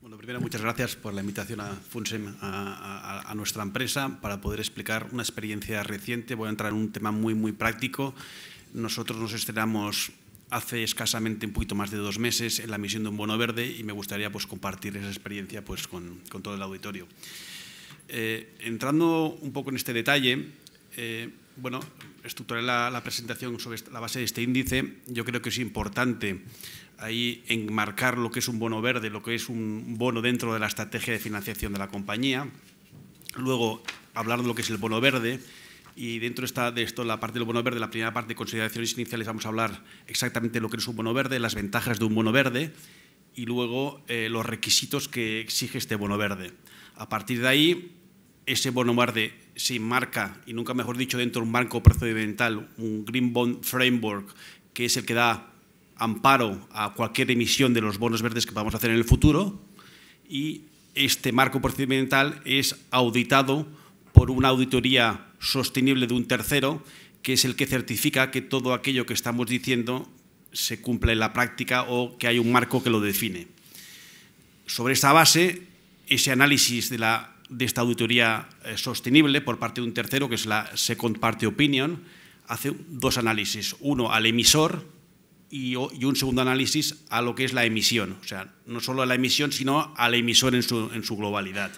Bueno, primero, muchas gracias por la invitación a FUNSEM, a, nuestra empresa, para poder explicar una experiencia reciente. Voy a entrar en un tema muy, muy práctico. Nosotros nos estrenamos hace escasamente un poquito más de dos meses en la misión de un bono verde y me gustaría pues, compartir esa experiencia pues, con, todo el auditorio. Eh, entrando un poco en este detalle, eh, bueno, estructuré la, presentación sobre la base de este índice, yo creo que es importante ahí enmarcar lo que es un bono verde, lo que es un bono dentro de la estrategia de financiación de la compañía. Luego, hablar de lo que es el bono verde. Y dentro está de esto, la parte del bono verde, la primera parte de consideraciones iniciales, vamos a hablar exactamente de lo que es un bono verde, las ventajas de un bono verde y luego eh, los requisitos que exige este bono verde. A partir de ahí, ese bono verde se marca, y nunca mejor dicho, dentro de un marco procedimental, un Green Bond Framework, que es el que da amparo a cualquier emisión de los bonos verdes que vamos a hacer en el futuro, y este marco procedimental es auditado por una auditoría sostenible de un tercero, que es el que certifica que todo aquello que estamos diciendo se cumple en la práctica o que hay un marco que lo define. Sobre esta base, ese análisis de la de esta auditoría eh, sostenible por parte de un tercero, que es la Second Party Opinion, hace dos análisis. Uno al emisor y, un segundo análisis a lo que es la emisión. O sea, no solo a la emisión, sino al emisor en su, en su globalidad.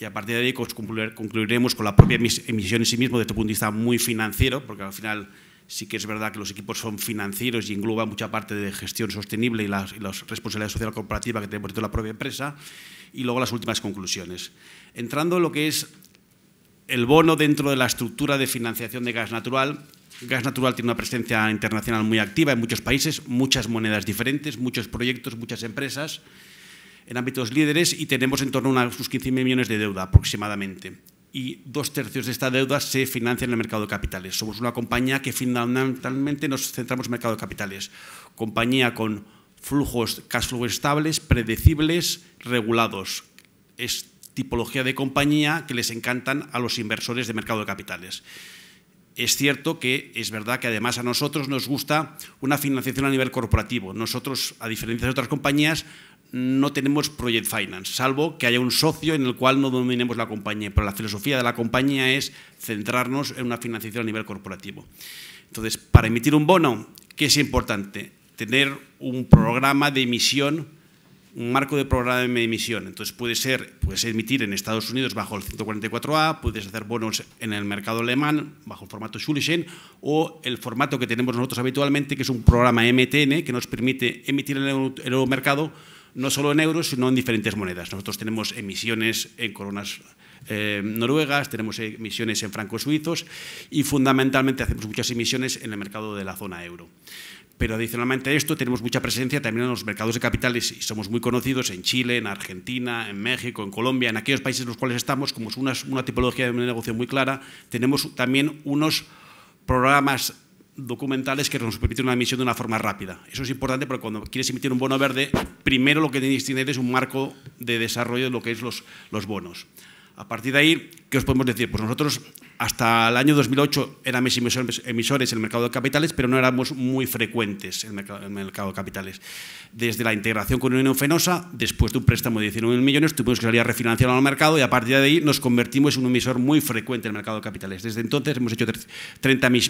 Y a partir de ahí pues, concluiremos con la propia emisión en sí mismo desde el punto de vista muy financiero, porque al final Sí que es verdad que los equipos son financieros y engloba mucha parte de gestión sostenible y la, responsabilidad social corporativa que tiene dentro de la propia empresa. Y luego las últimas conclusiones. Entrando en lo que es el bono dentro de la estructura de financiación de gas natural, Gas Natural tiene una presencia internacional muy activa en muchos países, muchas monedas diferentes, muchos proyectos, muchas empresas en ámbitos líderes y tenemos en torno a unos 15 millones de deuda aproximadamente y dos tercios de esta deuda se financia en el mercado de capitales. Somos una compañía que fundamentalmente nos centramos en el mercado de capitales. Compañía con flujos cash flow estables, predecibles, regulados. Es tipología de compañía que les encantan a los inversores de mercado de capitales. Es cierto que es verdad que además a nosotros nos gusta una financiación a nivel corporativo. Nosotros, a diferencia de otras compañías, no tenemos project finance, salvo que haya un socio en el cual no dominemos la compañía, pero la filosofía de la compañía es centrarnos en una financiación a nivel corporativo. Entonces, para emitir un bono, ¿qué es importante? Tener un programa de emisión, un marco de programa de emisión. Entonces, puede ser, puedes emitir en Estados Unidos bajo el 144A, puedes hacer bonos en el mercado alemán bajo el formato Schulisen o el formato que tenemos nosotros habitualmente, que es un programa MTN que nos permite emitir en el, en mercado no solo en euros, sino en diferentes monedas. Nosotros tenemos emisiones en coronas eh, noruegas, tenemos emisiones en francos suizos y fundamentalmente hacemos muchas emisiones en el mercado de la zona euro pero adicionalmente a esto tenemos mucha presencia también en los mercados de capitales y somos muy conocidos en Chile, en Argentina, en México, en Colombia, en aquellos países en los cuales estamos, como es una, una tipología de negocio muy clara, tenemos también unos programas documentales que nos permiten una emisión de una forma rápida. Eso es importante porque cuando quieres emitir un bono verde, primero lo que tienes que tener es un marco de desarrollo de lo que es los, los bonos. A partir de ahí, ¿qué os podemos decir? Pues nosotros hasta el año 2008 éramos emisores en el mercado de capitales, pero no éramos muy frecuentes en el mercado, de capitales. Desde la integración con Unión Fenosa, después de un préstamo de 19.000 millones, tuvimos que salir a refinanciar al mercado y a partir de ahí nos convertimos en un emisor muy frecuente en el mercado de capitales. Desde entonces hemos hecho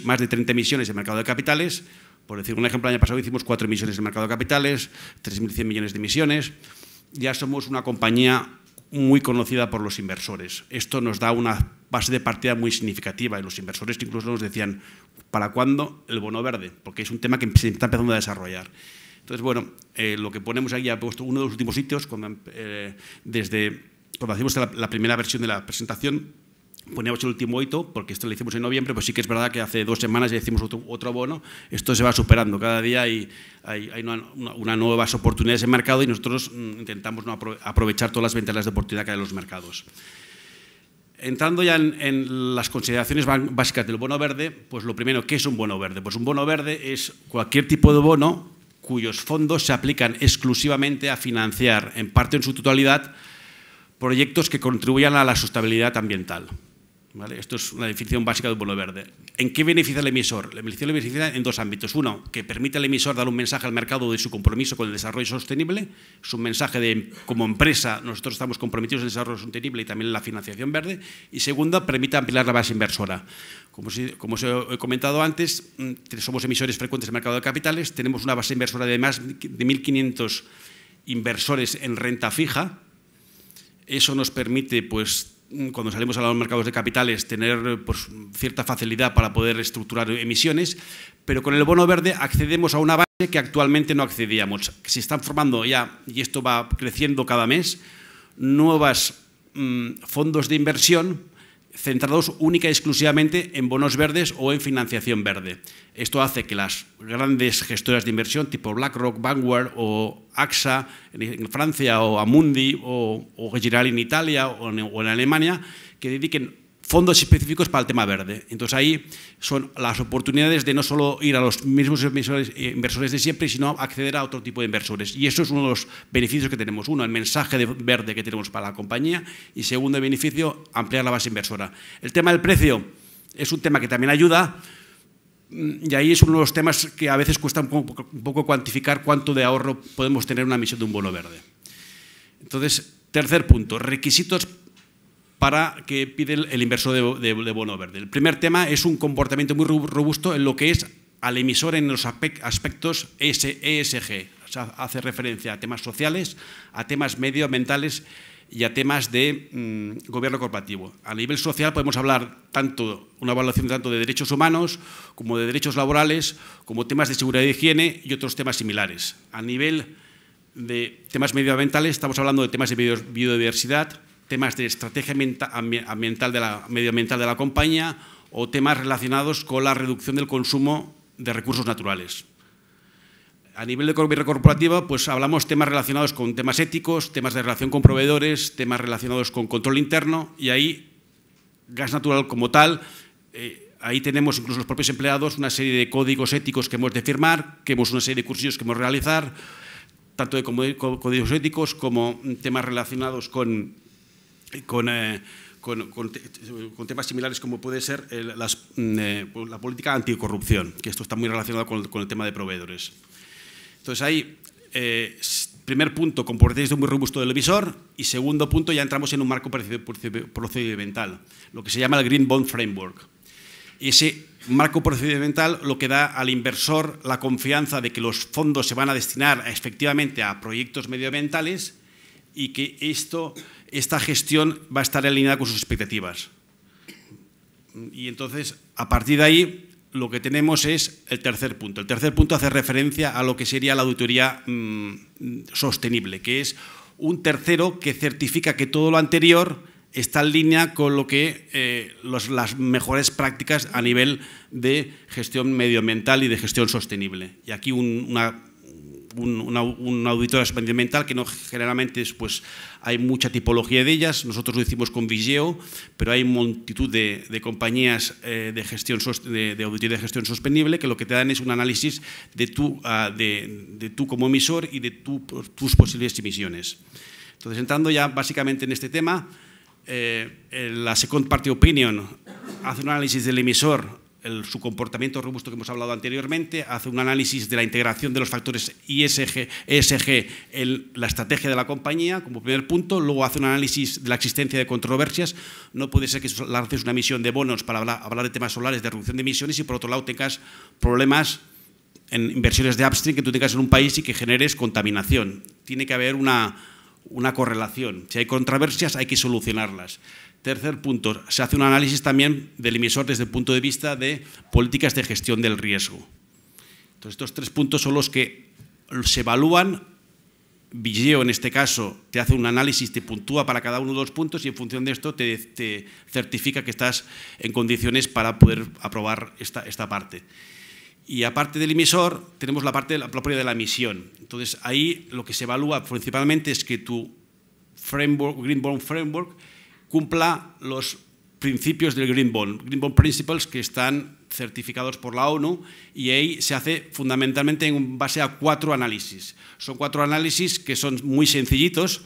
más de 30 emisiones en el mercado de capitales. Por decir un ejemplo, el año pasado hicimos 4 emisiones en el mercado de capitales, 3.100 millones de emisiones. Ya somos una compañía muy conocida por los inversores. Esto nos da una base de partida muy significativa y los inversores incluso nos decían, ¿para cuándo el bono verde? Porque es un tema que se está empezando a desarrollar. Entonces, bueno, eh, lo que ponemos aquí, ha puesto uno de los últimos sitios, cuando, eh, desde cuando hacemos la primera versión de la presentación, poníamos el último hito, porque esto lo hicimos en noviembre, pues sí que es verdad que hace dos semanas ya hicimos otro, bono, esto se va superando, cada día hay, hay, nuevas oportunidades en mercado y nosotros mm, intentamos aprovechar todas las ventanas de oportunidad que hay en los mercados. Entrando ya en, las consideraciones básicas del bono verde, pues lo primero, ¿qué es un bono verde? Pues un bono verde es cualquier tipo de bono cuyos fondos se aplican exclusivamente a financiar, en parte en su totalidad, proyectos que contribuyan a la sustabilidad ambiental. Esto es una definición básica del bono verde. ¿En qué beneficia el emisor? La le beneficia en dos ámbitos. Uno, que permite al emisor dar un mensaje al mercado de su compromiso con el desarrollo sostenible. Es un mensaje de, como empresa, nosotros estamos comprometidos en el desarrollo sostenible y también en la financiación verde. Y segunda, permite ampliar la base inversora. Como, como os he comentado antes, mm, somos emisores frecuentes del mercado de capitales, tenemos una base inversora de más de 1.500 inversores en renta fija. Eso nos permite pues, Mm, cuando salimos a los mercados de capitales, tener pues, cierta facilidad para poder estructurar emisiones, pero con el bono verde accedemos a una base que actualmente no accedíamos. Se están formando ya, y esto va creciendo cada mes, nuevos mm, fondos de inversión centrados única y exclusivamente en bonos verdes o en financiación verde. Esto hace que las grandes gestoras de inversión tipo BlackRock, Vanguard o AXA en Francia o Amundi o, o en Italia o en, o en Alemania, que dediquen fondos específicos para el tema verde. Entonces ahí son las oportunidades de no solo ir a los mismos eh, inversores de siempre, sino acceder a otro tipo de inversores. Y eso es uno de los beneficios que tenemos. Uno, el mensaje de verde que tenemos para la compañía y segundo beneficio, ampliar la base inversora. El tema del precio es un tema que también ayuda. Mm, y ahí es uno de los temas que a veces cuesta un poco, cuantificar cuánto de ahorro podemos tener en una emisión de un bono verde. Entonces, tercer punto, requisitos para que pide el, inversor de, bono verde. El primer tema es un comportamiento muy robusto en lo que es al emisor en los aspectos ESG. O sea, hace referencia a temas sociales, a temas medioambientales y a temas de mm, gobierno corporativo. A nivel social podemos hablar tanto, una evaluación tanto de derechos humanos como de derechos laborales, como temas de seguridad y higiene y otros temas similares. A nivel de temas medioambientales estamos hablando de temas de biodiversidad, temas de estrategia ambiental de medioambiental de la compañía o temas relacionados con la reducción del consumo de recursos naturales. A nivel de economía corporativa, pues hablamos temas relacionados con temas éticos, temas de relación con proveedores, temas relacionados con control interno y ahí gas natural como tal, eh, ahí tenemos incluso los propios empleados una serie de códigos éticos que hemos de firmar, que hemos una serie de cursillos que hemos de realizar, tanto de códigos éticos como temas relacionados con eh, con, temas similares como puede ser eh, mm, eh, la política anticorrupción, que esto está muy relacionado con, el tema de proveedores. Entonces hay primer punto, comportamiento muy robusto del visor y segundo punto, ya entramos en un marco procedimental, lo que se llama el Green Bond Framework. Y ese marco procedimental lo que da al inversor la confianza de que los fondos se van a destinar efectivamente a proyectos medioambientales y que esto, esta gestión va a estar alineada con sus expectativas. Y entonces, a partir de ahí, lo que tenemos es el tercer punto. El tercer punto hace referencia a lo que sería la auditoría mm, sostenible, que es un tercero que certifica que todo lo anterior está en línea con lo que eh, las mejores prácticas a nivel de gestión medioambiental y de gestión sostenible. Y aquí una un, una, un auditor experimental que no generalmente pues, hay mucha tipología de ellas. Nosotros lo hicimos con Vigeo, pero hay multitud de, compañías eh, de, gestión, de, auditoría de gestión sostenible que lo que te dan es un análisis de tú, ah, de, tú como emisor y de tus posibles emisiones. Entonces, entrando ya básicamente en este tema, eh, la second party opinion hace un análisis del emisor su comportamiento robusto que hemos hablado anteriormente, hace un análisis de la integración de los factores ESG e en la estrategia de la compañía como primer punto, luego hace un análisis de la existencia de controversias, no puede ser que lances una misión de bonos para hablar, de temas solares, de reducción de emisiones y por otro lado tengas problemas en inversiones de upstream que tú tengas en un país y que generes contaminación. Tiene que haber una, una correlación. Si hay controversias hay que solucionarlas. Tercer punto, se hace un análisis también del emisor desde el punto de vista de políticas de gestión del riesgo. Entonces, estos tres puntos son los que se evalúan. Vigeo, en este caso, te hace un análisis, te puntúa para cada uno de los puntos y en función de esto te, certifica que estás en condiciones para poder aprobar esta, parte. Y aparte del emisor, tenemos la parte propia de la emisión. Entonces, ahí lo que se evalúa principalmente es que tu framework, Greenborn Framework, cumpla los principios del Green Bond, Green Bond Principles que están certificados por la ONU y ahí se hace fundamentalmente en base a cuatro análisis. Son cuatro análisis que son muy sencillitos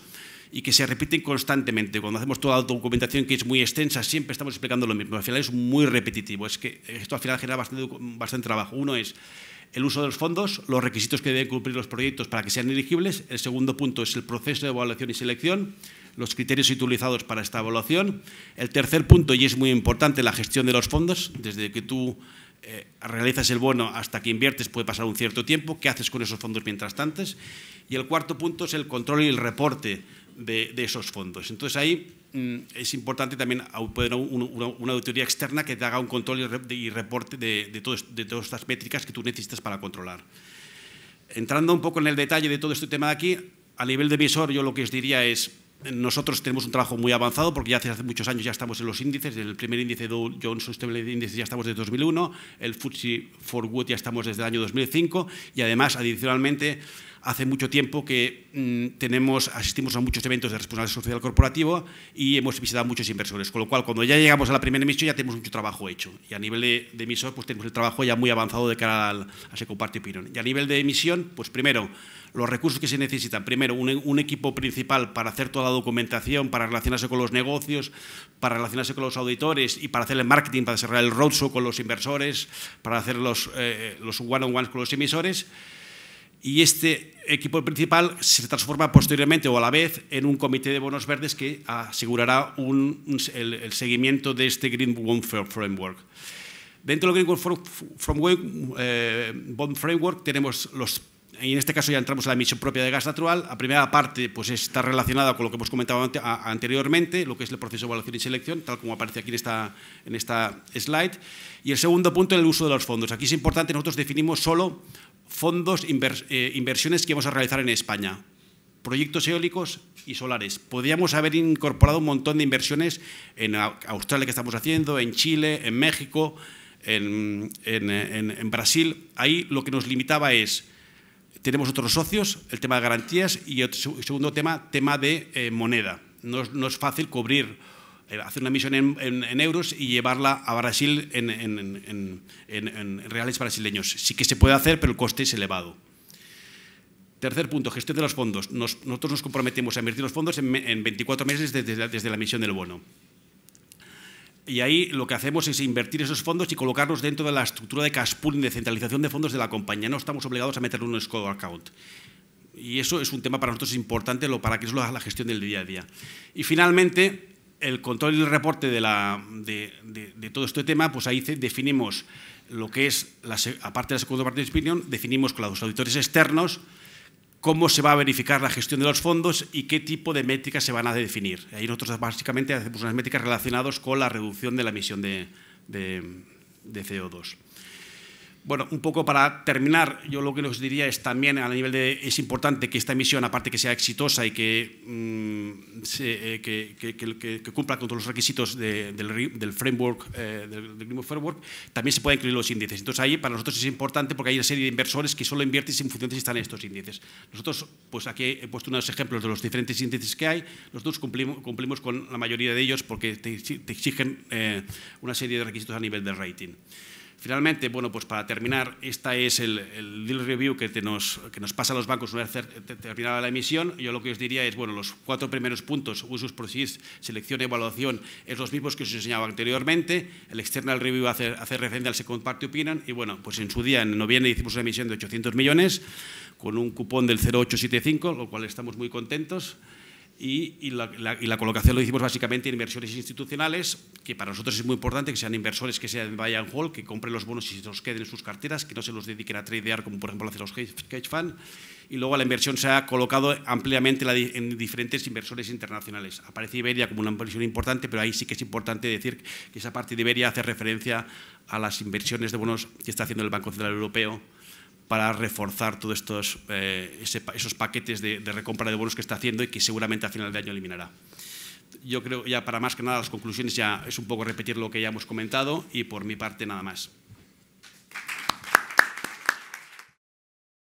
y que se repiten constantemente. Cuando hacemos toda la documentación que es muy extensa, siempre estamos explicando lo mismo. Al final es muy repetitivo. Es que esto al final genera bastante, bastante trabajo. Uno es el uso de los fondos, los requisitos que deben cumplir los proyectos para que sean elegibles. El segundo punto es el proceso de evaluación y selección, los criterios utilizados para esta evaluación. El tercer punto, y es muy importante, la gestión de los fondos. Desde que tú eh, realizas el bono hasta que inviertes puede pasar un cierto tiempo. ¿Qué haces con esos fondos mientras tanto? Y el cuarto punto es el control y el reporte de, de esos fondos. Entonces ahí Mm, es importante también poder una, auditoría externa que te haga un control y reporte de, todas estas métricas que tú necesitas para controlar. Entrando un poco en el detalle de todo este tema de aquí, a nivel de visor yo lo que os diría es, nosotros tenemos un trabajo muy avanzado porque ya hace, muchos años ya estamos en los índices, el primer índice Dow Jones Sustainable Index ya estamos desde 2001, el FTSE Forward ya estamos desde el año 2005 y además adicionalmente hace mucho tiempo que mm, tenemos, asistimos a muchos eventos de responsabilidad social corporativa y hemos visitado a muchos inversores, con lo cual cuando ya llegamos a la primera emisión ya tenemos mucho trabajo hecho y a nivel de, emisor pues tenemos el trabajo ya muy avanzado de cara a ese comparte opinión. Y a nivel de emisión, pues primero, los recursos que se necesitan, primero un, un equipo principal para hacer toda la documentación, para relacionarse con los negocios, para relacionarse con los auditores y para hacer el marketing, para desarrollar el roadshow con los inversores, para hacer los, eh, los one-on-ones con los emisores y este equipo principal se transforma posteriormente o a la vez en un comité de bonos verdes que asegurará el, seguimiento de este Green Bond Framework. Dentro del Green eh, Bond Framework tenemos los en este caso ya entramos en la emisión propia de gas natural. La primera parte pues, está relacionada con lo que hemos comentado anteriormente, lo que es el proceso de evaluación y selección, tal como aparece aquí en esta, en esta slide. Y el segundo punto, es el uso de los fondos. Aquí es importante, nosotros definimos solo fondos, eh, inversiones que vamos a realizar en España, proyectos eólicos y solares. Podríamos haber incorporado un montón de inversiones en Australia que estamos haciendo, en Chile, en México, en, Brasil. Ahí lo que nos limitaba es, tenemos otros socios, el tema de garantías y el segundo tema, tema de eh, moneda. No, no es fácil cubrir eh, hacer una misión en, euros y llevarla a Brasil en, reales brasileños. Sí que se puede hacer, pero el coste es elevado. Tercer punto, gestión de los fondos. nosotros nos comprometemos a invertir los fondos en, 24 meses desde, la emisión del bono. Y ahí lo que hacemos es invertir esos fondos y colocarlos dentro de la estructura de cash pooling, de centralización de fondos de la compañía. No estamos obligados a meterlo en un escrow account. Y eso es un tema para nosotros importante lo, para que es haga la gestión del día a día. Y finalmente, el control y el reporte de, todo este tema, pues ahí definimos lo que es, la, aparte de la segunda parte de opinión, definimos con los auditores externos cómo se va a verificar la gestión de los fondos y qué tipo de métricas se van a definir. Ahí nosotros básicamente hacemos unas métricas relacionadas con la reducción de la emisión de CO2. Bueno, un poco para terminar, yo lo que les diría es también a nivel de, es importante que esta emisión, aparte que sea exitosa y que, mm, eh, cumpla con todos los requisitos del, framework, eh, del, Framework, también se pueden incluir los índices. Entonces ahí para nosotros es importante porque hay una serie de inversores que solo invierten en función de si están en estos índices. Nosotros, pues aquí he puesto unos ejemplos de los diferentes índices que hay, nosotros cumplimos, cumplimos con la mayoría de ellos porque te, exigen eh, una serie de requisitos a nivel de rating. Finalmente, bueno, pues para terminar, esta es el, deal review que, nos, que nos pasa a los bancos una vez terminada la emisión. Yo lo que os diría es, bueno, los cuatro primeros puntos, usos, proceeds, selección, y evaluación, es los mismos que os enseñaba anteriormente. El external review hace, hacer referencia al second party opinion y, bueno, pues en su día, en noviembre, hicimos una emisión de 800 millones con un cupón del 0,875, lo cual estamos muy contentos y, la, colocación lo hicimos básicamente en inversiones institucionales, que para nosotros es muy importante que sean inversores que sean buy and hold, que compren los bonos y se los queden en sus carteras, que no se los dediquen a tradear como por ejemplo lo hacen los hedge funds. Y luego la inversión se ha colocado ampliamente en diferentes inversores internacionales. Aparece Iberia como una inversión importante, pero ahí sí que es importante decir que esa parte de Iberia hace referencia a las inversiones de bonos que está haciendo el Banco Central Europeo para reforzar todos estos, eh, esos paquetes de, de, recompra de bonos que está haciendo y que seguramente a final de año eliminará. Yo creo, ya para más que nada, las conclusiones ya es un poco repetir lo que ya hemos comentado y por mi parte nada más.